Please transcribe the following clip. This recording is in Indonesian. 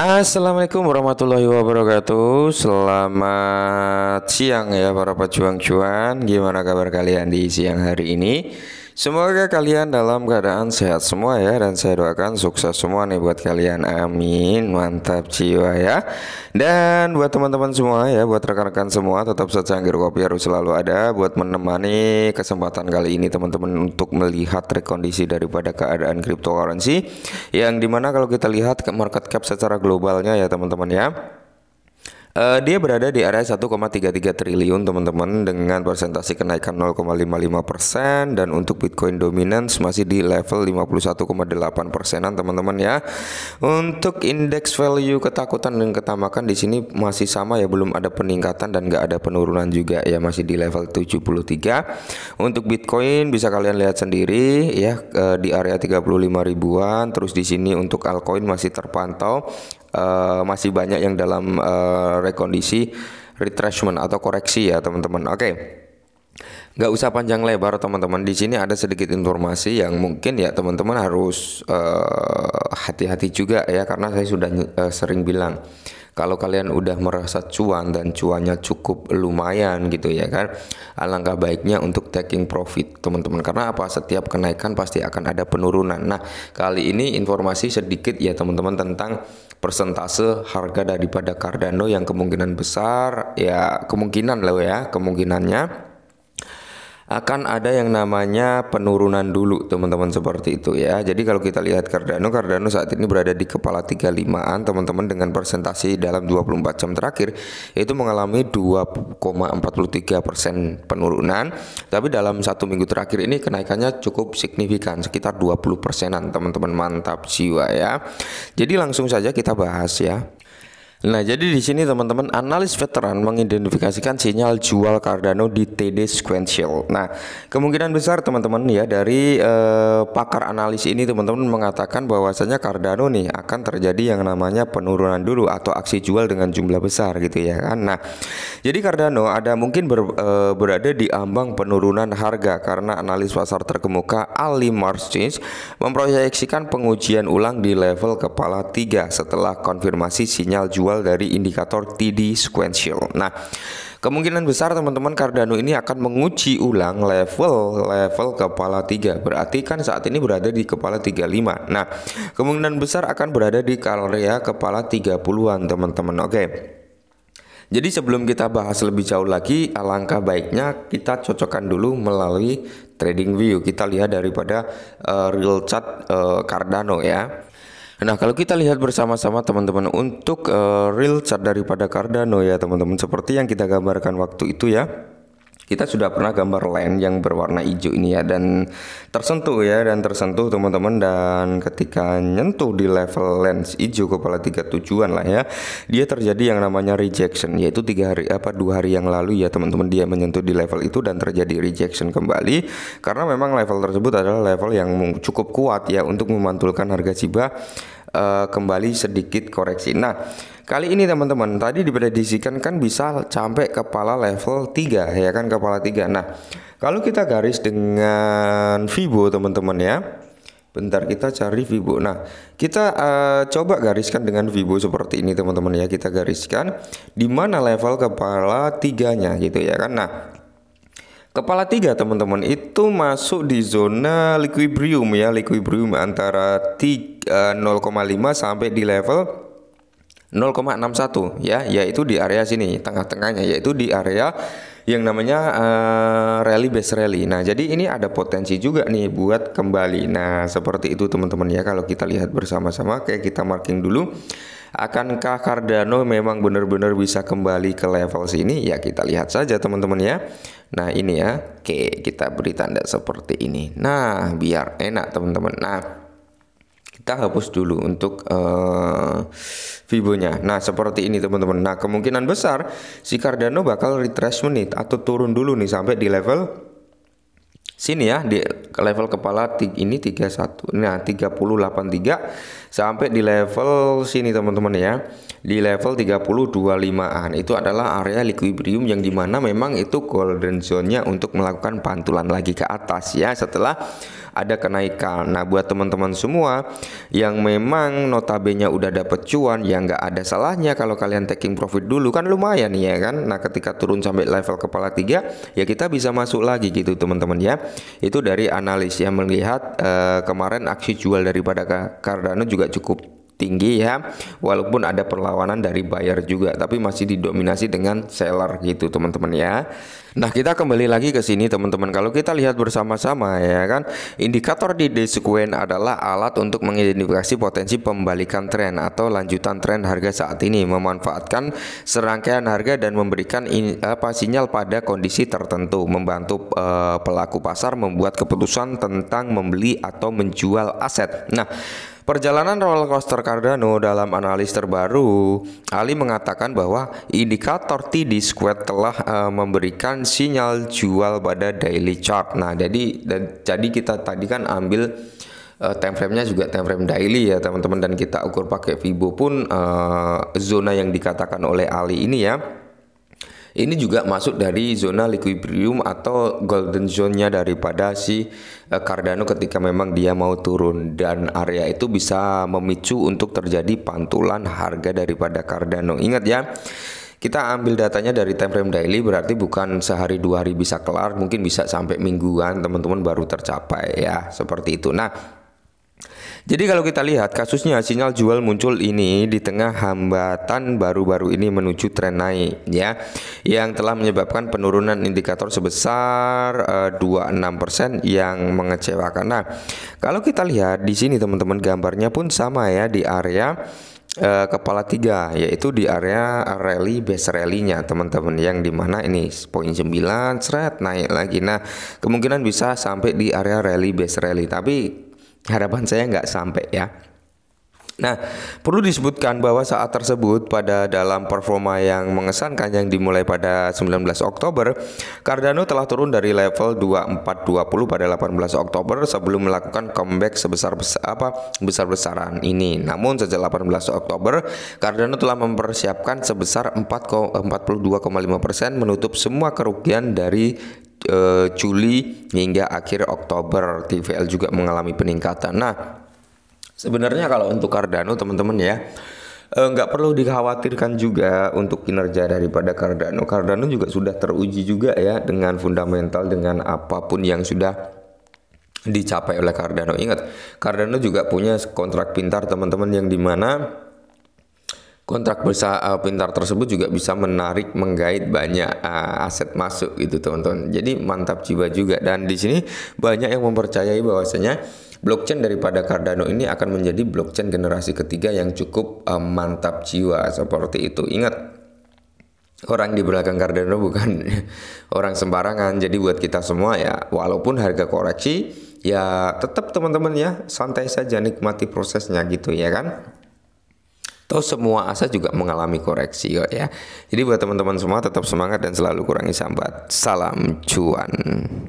Assalamualaikum warahmatullahi wabarakatuh Selamat siang ya para pejuang cuan Gimana kabar kalian di siang hari ini Semoga kalian dalam keadaan sehat semua ya dan saya doakan sukses semua nih buat kalian. Amin. Mantap jiwa ya. Dan buat teman-teman semua ya, buat rekan-rekan semua tetap secangkir kopi harus selalu ada buat menemani kesempatan kali ini teman-teman untuk melihat rekondisi daripada keadaan cryptocurrency yang dimana kalau kita lihat market cap secara globalnya ya teman-teman ya. Uh, dia berada di area 1,33 triliun teman-teman dengan persentase kenaikan 0,55 persen dan untuk Bitcoin dominance masih di level 51,8 persenan teman-teman ya. Untuk indeks value ketakutan dan ketamakan di sini masih sama ya belum ada peningkatan dan nggak ada penurunan juga ya masih di level 73. Untuk Bitcoin bisa kalian lihat sendiri ya uh, di area 35 ribuan terus di sini untuk altcoin masih terpantau uh, masih banyak yang dalam uh, rekondisi retracement atau koreksi ya teman-teman. Oke. Okay. Nggak usah panjang lebar teman-teman. Di sini ada sedikit informasi yang mungkin ya teman-teman harus eh, hati-hati uh, juga ya karena saya sudah uh, sering bilang kalau kalian udah merasa cuan dan cuannya cukup lumayan gitu ya kan alangkah baiknya untuk taking profit teman-teman karena apa setiap kenaikan pasti akan ada penurunan nah kali ini informasi sedikit ya teman-teman tentang persentase harga daripada Cardano yang kemungkinan besar ya kemungkinan loh ya kemungkinannya akan ada yang namanya penurunan dulu teman-teman seperti itu ya. Jadi kalau kita lihat Cardano, Cardano saat ini berada di kepala 35-an teman-teman dengan presentasi dalam 24 jam terakhir itu mengalami 2,43% penurunan. Tapi dalam satu minggu terakhir ini kenaikannya cukup signifikan sekitar 20 persenan teman-teman mantap jiwa ya. Jadi langsung saja kita bahas ya. Nah, jadi di sini teman-teman analis veteran mengidentifikasikan sinyal jual Cardano di TD sequential. Nah, kemungkinan besar teman-teman ya dari eh, pakar analis ini teman-teman mengatakan bahwasanya Cardano nih akan terjadi yang namanya penurunan dulu atau aksi jual dengan jumlah besar gitu ya kan. Nah, jadi Cardano ada mungkin ber, eh, berada di ambang penurunan harga karena analis pasar terkemuka Ali Marstich memproyeksikan pengujian ulang di level kepala tiga setelah konfirmasi sinyal jual dari indikator TD sequential. Nah, kemungkinan besar teman-teman Cardano ini akan menguji ulang level-level kepala 3. Berarti kan saat ini berada di kepala 35. Nah, kemungkinan besar akan berada di area kepala 30-an, teman-teman. Oke. Jadi sebelum kita bahas lebih jauh lagi, alangkah baiknya kita cocokkan dulu melalui trading view. Kita lihat daripada uh, real chart uh, Cardano ya. Nah, kalau kita lihat bersama-sama teman-teman untuk uh, real chart daripada Cardano ya teman-teman seperti yang kita gambarkan waktu itu ya kita sudah pernah gambar land yang berwarna hijau ini ya dan tersentuh ya dan tersentuh teman-teman dan ketika nyentuh di level lens hijau kepala tiga tujuan lah ya dia terjadi yang namanya rejection yaitu tiga hari apa dua hari yang lalu ya teman-teman dia menyentuh di level itu dan terjadi rejection kembali karena memang level tersebut adalah level yang cukup kuat ya untuk memantulkan harga ciba uh, kembali sedikit koreksi. Nah, kali ini teman-teman tadi diprediksikan kan bisa sampai kepala level 3 ya kan kepala 3. Nah, kalau kita garis dengan fibo teman-teman ya. Bentar kita cari fibo. Nah, kita uh, coba gariskan dengan fibo seperti ini teman-teman ya. Kita gariskan di mana level kepala tiganya gitu ya kan. Nah, Kepala tiga teman-teman itu masuk di zona equilibrium ya equilibrium antara 0,5 eh, sampai di level 0,61 ya yaitu di area sini tengah-tengahnya yaitu di area yang namanya uh, rally base rally. Nah jadi ini ada potensi juga nih buat kembali. Nah seperti itu teman-teman ya kalau kita lihat bersama-sama kayak kita marking dulu. Akankah Cardano memang benar-benar bisa kembali ke level sini? Ya kita lihat saja teman-teman ya. Nah ini ya, oke kita beri tanda seperti ini. Nah biar enak teman-teman. Nah kita hapus dulu untuk uh, eh, Vibonya. Nah seperti ini teman-teman. Nah kemungkinan besar si Cardano bakal retracement nih atau turun dulu nih sampai di level sini ya di level kepala ini 31 nah 383 sampai di level sini teman-teman ya di level 3025an itu adalah area equilibrium yang dimana memang itu golden zone-nya untuk melakukan pantulan lagi ke atas ya setelah ada kenaikan. Nah, buat teman-teman semua yang memang notabene udah dapet cuan, ya nggak ada salahnya kalau kalian taking profit dulu kan lumayan ya kan. Nah, ketika turun sampai level kepala tiga, ya kita bisa masuk lagi gitu teman-teman ya. Itu dari analis yang melihat uh, kemarin aksi jual daripada Cardano juga cukup tinggi ya walaupun ada perlawanan dari buyer juga tapi masih didominasi dengan seller gitu teman-teman ya Nah kita kembali lagi ke sini teman-teman kalau kita lihat bersama-sama ya kan indikator di desekuen adalah alat untuk mengidentifikasi potensi pembalikan tren atau lanjutan tren harga saat ini memanfaatkan serangkaian harga dan memberikan in, apa sinyal pada kondisi tertentu membantu e, pelaku pasar membuat keputusan tentang membeli atau menjual aset. Nah Perjalanan roller coaster Cardano dalam analis terbaru, Ali mengatakan bahwa indikator TD squared telah uh, memberikan sinyal jual pada daily chart. Nah, jadi dan, jadi kita tadi kan ambil uh, time frame-nya juga time frame daily ya teman-teman dan kita ukur pakai Fibo pun uh, zona yang dikatakan oleh Ali ini ya ini juga masuk dari zona equilibrium atau golden zone-nya daripada si eh, Cardano ketika memang dia mau turun dan area itu bisa memicu untuk terjadi pantulan harga daripada Cardano. Ingat ya, kita ambil datanya dari time frame daily berarti bukan sehari dua hari bisa kelar mungkin bisa sampai mingguan teman-teman baru tercapai ya seperti itu nah jadi kalau kita lihat kasusnya sinyal jual muncul ini di tengah hambatan baru-baru ini menuju tren naik ya yang telah menyebabkan penurunan indikator sebesar uh, eh, 26% yang mengecewakan. Nah, kalau kita lihat di sini teman-teman gambarnya pun sama ya di area uh, kepala tiga yaitu di area rally base rally-nya teman-teman yang di mana ini poin 9 seret naik lagi nah kemungkinan bisa sampai di area rally base rally tapi Harapan saya nggak sampai ya. Nah, perlu disebutkan bahwa saat tersebut pada dalam performa yang mengesankan yang dimulai pada 19 Oktober, Cardano telah turun dari level 2420 pada 18 Oktober sebelum melakukan comeback sebesar besar apa besar-besaran ini. Namun sejak 18 Oktober, Cardano telah mempersiapkan sebesar 42,5% menutup semua kerugian dari uh, Juli hingga akhir Oktober TVL juga mengalami peningkatan. Nah, sebenarnya kalau untuk Cardano teman-teman ya eh, nggak uh, perlu dikhawatirkan juga untuk kinerja daripada Cardano. Cardano juga sudah teruji juga ya dengan fundamental dengan apapun yang sudah dicapai oleh Cardano. Ingat, Cardano juga punya kontrak pintar teman-teman yang dimana kontrak bursa eh, pintar tersebut juga bisa menarik menggait banyak uh, aset masuk gitu teman-teman. Jadi mantap jiwa juga dan di sini banyak yang mempercayai bahwasanya blockchain daripada Cardano ini akan menjadi blockchain generasi ketiga yang cukup uh, mantap jiwa seperti itu. Ingat orang di belakang Cardano bukan orang sembarangan. Jadi buat kita semua ya, walaupun harga koreksi ya tetap teman-teman ya santai saja nikmati prosesnya gitu ya kan. Toh semua asa juga mengalami koreksi kok ya. Jadi buat teman-teman semua tetap semangat dan selalu kurangi sambat. Salam cuan.